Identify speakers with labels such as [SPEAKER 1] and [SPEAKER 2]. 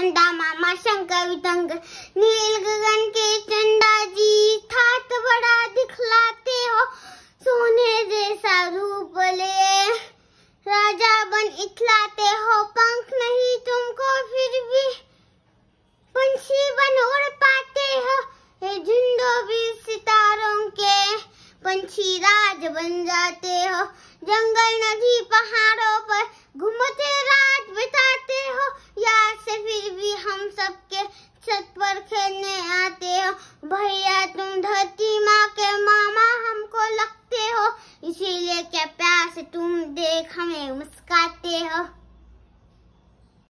[SPEAKER 1] चंदा मामा शंकर वितंग नील गगन के चंदा जी थात बड़ा दिखलाते हो सोने जैसा रूप ले राजा बन इथलाते हो पंख नहीं तुमको फिर भी पंछी बन उड़ पाते हो ये झुंडो भी सितारों के पंछी राज बन जाते हो जंगल नदी पहाड़ धरती माँ के मामा हमको लगते हो इसीलिए क्या प्यार से तुम देख हमें मुस्काते हो